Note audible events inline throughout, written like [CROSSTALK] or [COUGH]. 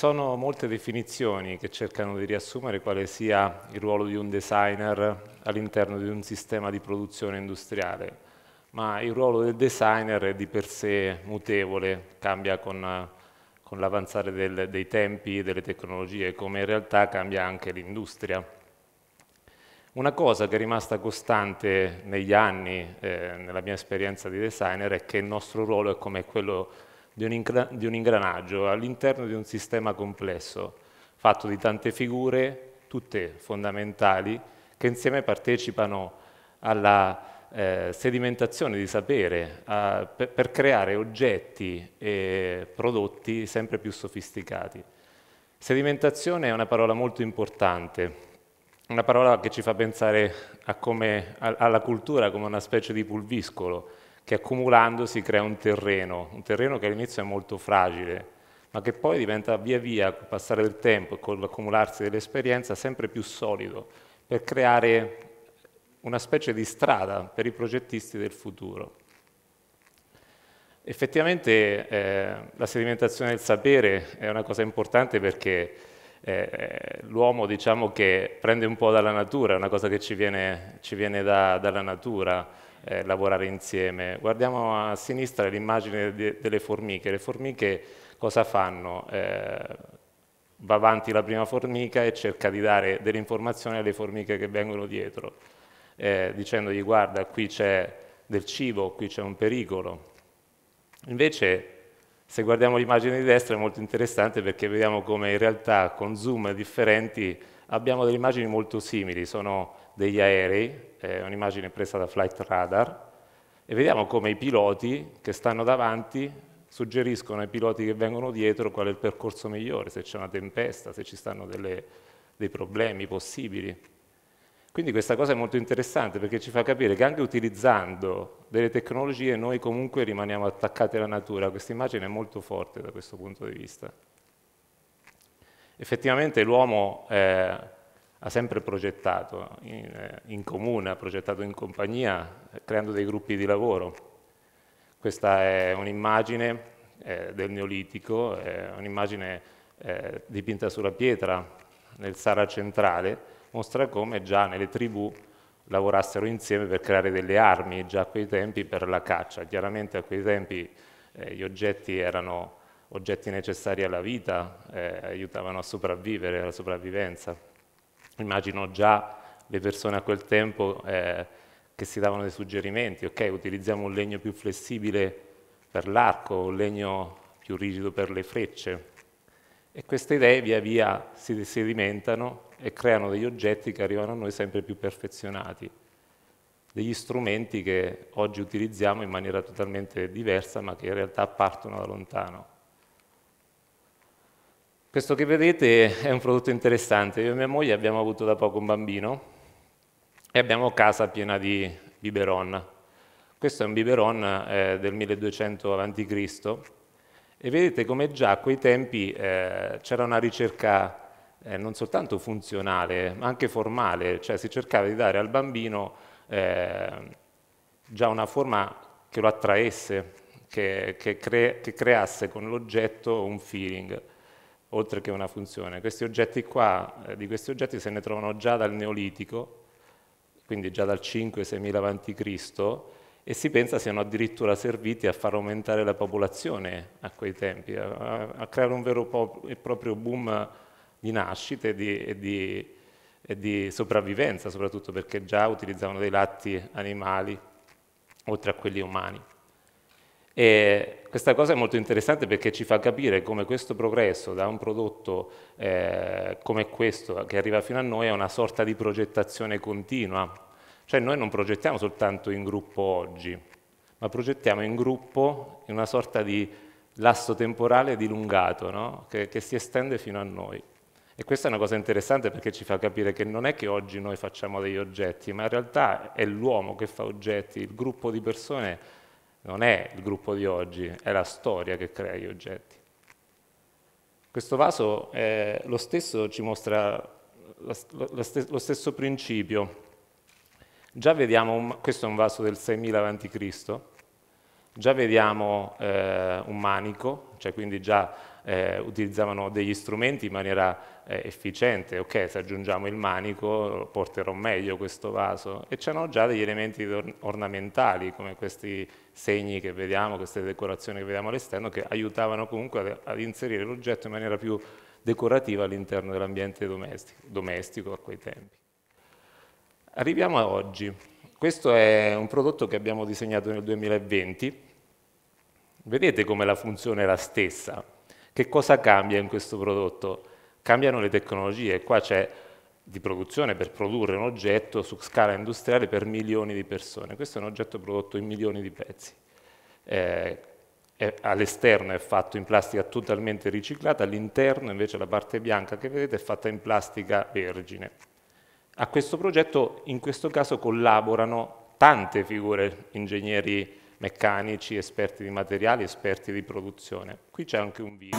sono molte definizioni che cercano di riassumere quale sia il ruolo di un designer all'interno di un sistema di produzione industriale, ma il ruolo del designer è di per sé mutevole, cambia con, con l'avanzare dei tempi e delle tecnologie, come in realtà cambia anche l'industria. Una cosa che è rimasta costante negli anni, eh, nella mia esperienza di designer, è che il nostro ruolo è come quello di un ingranaggio all'interno di un sistema complesso, fatto di tante figure, tutte fondamentali, che insieme partecipano alla eh, sedimentazione di sapere, a, per, per, creare oggetti e prodotti sempre più sofisticati. Sedimentazione è una parola molto importante, una parola che ci fa pensare come, alla cultura come una specie di pulviscolo, che accumulandosi crea un terreno, un terreno che all'inizio è molto fragile, ma che poi diventa via via, col passare del tempo e con l'accumularsi dell'esperienza, sempre più solido, per creare una specie di strada per i progettisti del futuro. Effettivamente eh, la sedimentazione del sapere è una cosa importante perché eh, l'uomo diciamo che prende un po' dalla natura, è una cosa che ci viene, ci viene da, dalla natura, eh, lavorare insieme. Guardiamo a sinistra l'immagine de delle formiche. Le formiche cosa fanno? Eh, va avanti la prima formica e cerca di dare delle informazioni alle formiche che vengono dietro, eh, dicendogli guarda qui c'è del cibo, qui c'è un pericolo. Invece se guardiamo l'immagine di destra è molto interessante perché vediamo come in realtà con zoom differenti abbiamo delle immagini molto simili, sono degli aerei, è un'immagine presa da Flight Radar, e vediamo come i piloti che stanno davanti suggeriscono ai piloti che vengono dietro qual è il percorso migliore, se c'è una tempesta, se ci stanno delle, dei problemi possibili. Quindi questa cosa è molto interessante perché ci fa capire che anche utilizzando delle tecnologie noi comunque rimaniamo attaccati alla natura. Questa immagine è molto forte da questo punto di vista effettivamente l'uomo eh, ha sempre progettato in, eh, in, comune, ha progettato in compagnia, eh, creando dei gruppi di lavoro. Questa è un'immagine eh, del Neolitico, eh, un'immagine dipinta sulla pietra nel Sahara centrale, mostra come già nelle tribù lavorassero insieme per creare delle armi, già a quei tempi per la caccia. Chiaramente a quei tempi eh, gli oggetti erano oggetti necessari alla vita eh, aiutavano a sopravvivere, alla sopravvivenza. Immagino già le persone a quel tempo eh, che si davano dei suggerimenti, ok, utilizziamo un legno più flessibile per l'arco, un legno più rigido per le frecce. E queste idee via via si sedimentano e creano degli oggetti che arrivano a noi sempre più perfezionati, degli strumenti che oggi utilizziamo in maniera totalmente diversa ma che in realtà partono da lontano. Questo che vedete è un prodotto interessante. Io e mia moglie abbiamo avuto da poco un bambino e abbiamo casa piena di biberon. Questo è un biberon eh, del 1200 a.C. E vedete come già a quei tempi eh, c'era una ricerca eh, non soltanto funzionale, ma anche formale, cioè si cercava di dare al bambino eh, già una forma che lo attraesse, che, che, cre che creasse con l'oggetto un feeling oltre che una funzione. Questi oggetti qua, eh, di questi oggetti se ne trovano già dal Neolitico, quindi già dal 5-6000 a.C., e si pensa siano addirittura serviti a far aumentare la popolazione a quei tempi, a, a creare un vero e proprio boom di nascite e di, e, di, e di sopravvivenza, soprattutto perché già utilizzavano dei latti animali, oltre a quelli umani. E questa cosa è molto interessante perché ci fa capire come questo progresso da un prodotto eh, come questo che arriva fino a noi è una sorta di progettazione continua. Cioè noi non progettiamo soltanto in gruppo oggi, ma progettiamo in gruppo in una sorta di lasso temporale dilungato no? che, che si estende fino a noi. E questa è una cosa interessante perché ci fa capire che non è che oggi noi facciamo degli oggetti, ma in realtà è l'uomo che fa oggetti, il gruppo di persone non è il gruppo di oggi, è la storia che crea gli oggetti. Questo vaso è, lo stesso ci mostra lo stesso principio. Già vediamo, questo è un vaso del 6000 a.C., già vediamo eh, un manico, cioè quindi già eh, utilizzavano degli strumenti in maniera eh, efficiente, ok se aggiungiamo il manico porterò meglio questo vaso e c'erano già degli elementi or ornamentali come questi segni che vediamo, queste decorazioni che vediamo all'esterno che aiutavano comunque ad, ad inserire l'oggetto in maniera più decorativa all'interno dell'ambiente domestico, domestico a quei tempi. Arriviamo a oggi. Questo è un prodotto che abbiamo disegnato nel 2020. Vedete come la funzione è la stessa. Che cosa cambia in questo prodotto? Cambiano le tecnologie, qua c'è di produzione per produrre un oggetto su scala industriale per milioni di persone. Questo è un oggetto prodotto in milioni di pezzi. Eh, all'esterno è fatto in plastica totalmente riciclata, all'interno invece la parte bianca che vedete è fatta in plastica vergine. A questo progetto in questo caso collaborano tante figure, ingegneri meccanici, esperti di materiali, esperti di produzione. Qui c'è anche un video.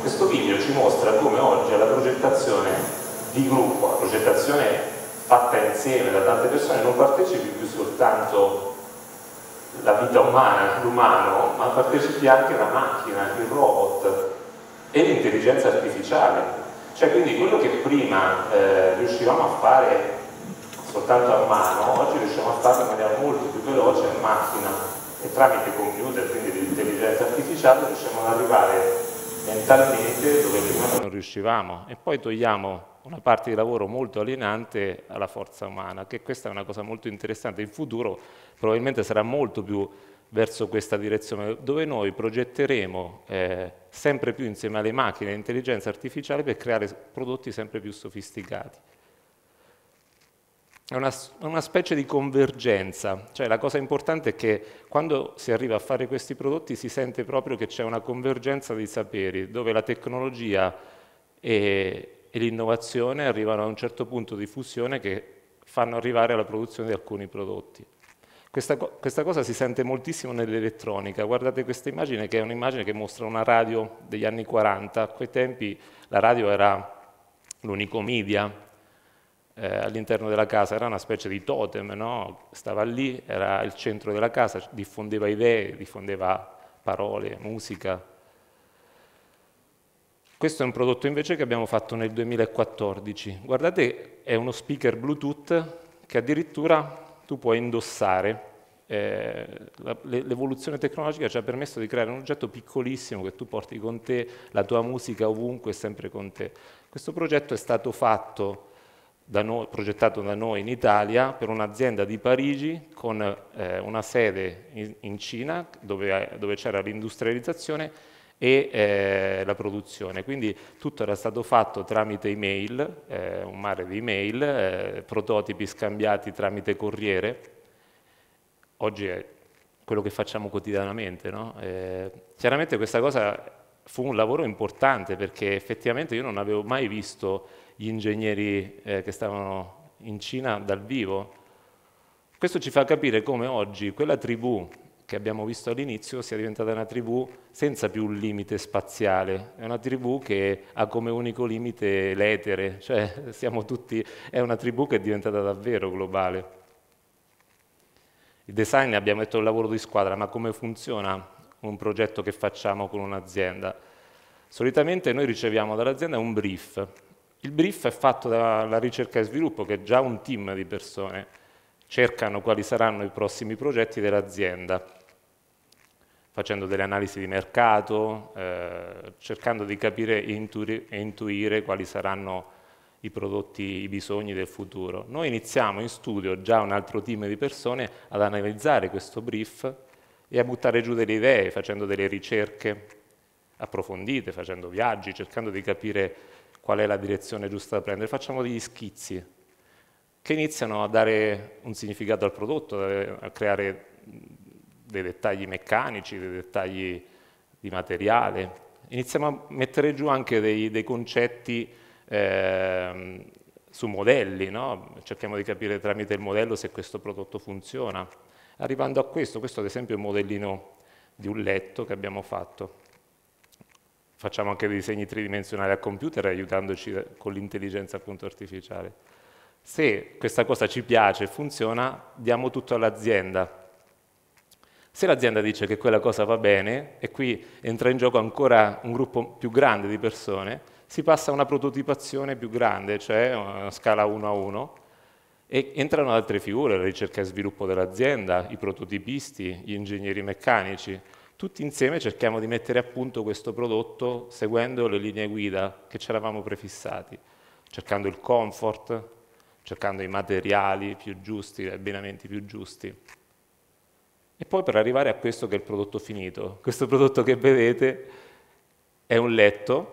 Questo video ci mostra come oggi alla progettazione di gruppo, la progettazione fatta insieme da tante persone, non partecipi più soltanto la vita umana, l'umano, ma partecipi anche la macchina, il robot e l'intelligenza artificiale. Cioè quindi quello che prima eh, riuscivamo a fare soltanto a mano, oggi riusciamo a farlo in maniera molto più veloce in macchina e tramite computer, quindi di intelligenza artificiale, riusciamo ad arrivare mentalmente dove prima non riuscivamo e poi togliamo una parte di lavoro molto alienante alla forza umana, che questa è una cosa molto interessante, in futuro probabilmente sarà molto più verso questa direzione, dove noi progetteremo eh, sempre più insieme alle macchine e all'intelligenza artificiale per creare prodotti sempre più sofisticati. È una, una, specie di convergenza, cioè la cosa importante è che quando si arriva a fare questi prodotti si sente proprio che c'è una convergenza di saperi, dove la tecnologia e, e l'innovazione arrivano a un certo punto di fusione che fanno arrivare alla produzione di alcuni prodotti. Questa, questa, cosa si sente moltissimo nell'elettronica. Guardate questa immagine che è un'immagine che mostra una radio degli anni 40. A quei tempi la radio era l'unico media, eh, all'interno della casa, era una specie di totem, no? stava lì, era il centro della casa, diffondeva idee, diffondeva parole, musica. Questo è un prodotto invece che abbiamo fatto nel 2014. Guardate, è uno speaker Bluetooth che addirittura tu puoi indossare. Eh, l'evoluzione tecnologica ci ha permesso di creare un oggetto piccolissimo che tu porti con te, la tua musica ovunque, sempre con te. Questo progetto è stato fatto da noi, progettato da noi in Italia per un'azienda di Parigi con eh, una sede in, in Cina dove, dove c'era l'industrializzazione e eh, la produzione. Quindi tutto era stato fatto tramite email, eh, un mare di email, eh, prototipi scambiati tramite corriere. Oggi è quello che facciamo quotidianamente. No? Eh, chiaramente questa cosa fu un lavoro importante perché effettivamente io non avevo mai visto gli ingegneri eh, che stavano in Cina dal vivo. Questo ci fa capire come oggi quella tribù che abbiamo visto all'inizio sia diventata una tribù senza più un limite spaziale, è una tribù che ha come unico limite l'etere, cioè [LAUGHS] siamo tutti, è una tribù che è diventata davvero globale. Il design, abbiamo detto, è un lavoro di squadra, ma come funziona un progetto che facciamo con un'azienda? Solitamente noi riceviamo dall'azienda un brief, il brief è fatto dalla ricerca e sviluppo, che già un team di persone cercano quali saranno i prossimi progetti dell'azienda, facendo delle analisi di mercato, eh, cercando di capire e intuire, e intuire quali saranno i prodotti, i bisogni del futuro. Noi iniziamo in studio già un altro team di persone ad analizzare questo brief e a buttare giù delle idee facendo delle ricerche approfondite, facendo viaggi, cercando di capire qual è la direzione giusta da prendere, facciamo degli schizzi che iniziano a dare un significato al prodotto, a creare dei dettagli meccanici, dei dettagli di materiale. Iniziamo a mettere giù anche dei, dei concetti eh, su modelli, no? cerchiamo di capire tramite il modello se questo prodotto funziona. Arrivando a questo, questo ad esempio è un modellino di un letto che abbiamo fatto facciamo anche dei disegni tridimensionali a computer aiutandoci con l'intelligenza appunto artificiale. Se questa cosa ci piace, funziona, diamo tutto all'azienda. Se l'azienda dice che quella cosa va bene, e qui entra in gioco ancora un gruppo più grande di persone, si passa a una prototipazione più grande, cioè una scala 1 a 1, e entrano altre figure, la ricerca e sviluppo dell'azienda, i prototipisti, gli ingegneri meccanici, tutti insieme cerchiamo di mettere a punto questo prodotto seguendo le linee guida che ci eravamo prefissati, cercando il comfort, cercando i materiali più giusti, gli abbinamenti più giusti. E poi per arrivare a questo che è il prodotto finito, questo prodotto che vedete è un letto,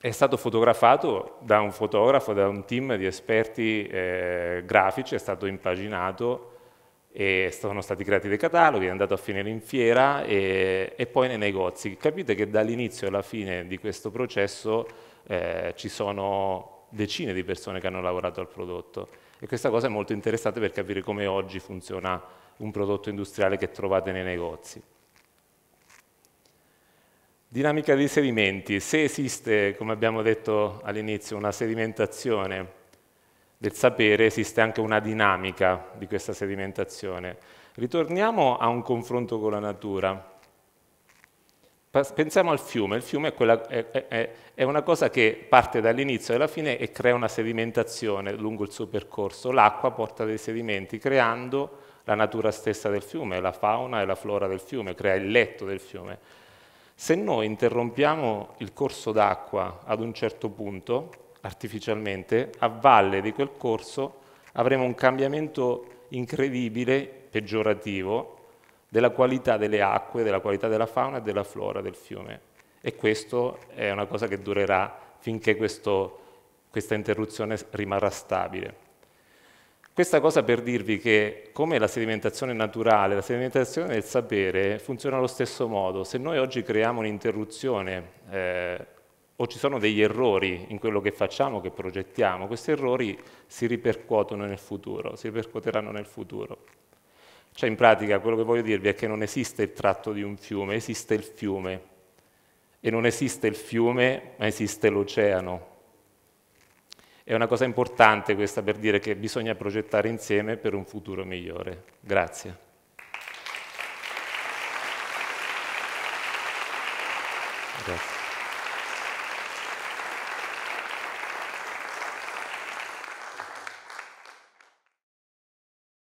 è stato fotografato da un fotografo, da un team di esperti eh, grafici, è stato impaginato, e sono stati creati dei cataloghi, è andato a finire in fiera e, e poi nei negozi. Capite che dall'inizio alla fine di questo processo eh, ci sono decine di persone che hanno lavorato al prodotto e questa cosa è molto interessante per capire come oggi funziona un prodotto industriale che trovate nei negozi. Dinamica dei sedimenti. Se esiste, come abbiamo detto all'inizio, una sedimentazione del sapere esiste anche una dinamica di questa sedimentazione. Ritorniamo a un confronto con la natura. Pensiamo al fiume, il fiume è, quella, è, è, è una cosa che parte dall'inizio alla fine e crea una sedimentazione lungo il suo percorso. L'acqua porta dei sedimenti creando la natura stessa del fiume, la fauna e la flora del fiume, crea il letto del fiume. Se noi interrompiamo il corso d'acqua ad un certo punto, artificialmente, a valle di quel corso avremo un cambiamento incredibile, peggiorativo, della qualità delle acque, della qualità della fauna e della flora del fiume. E questo è una cosa che durerà finché questo, questa interruzione rimarrà stabile. Questa cosa per dirvi che come la sedimentazione naturale, la sedimentazione del sapere funziona allo stesso modo. Se noi oggi creiamo un'interruzione eh, o ci sono degli errori in quello che facciamo, che progettiamo, questi errori si ripercuotono nel futuro, si ripercuoteranno nel futuro. Cioè in pratica quello che voglio dirvi è che non esiste il tratto di un fiume, esiste il fiume. E non esiste il fiume, ma esiste l'oceano. È una cosa importante questa per dire che bisogna progettare insieme per un futuro migliore. Grazie.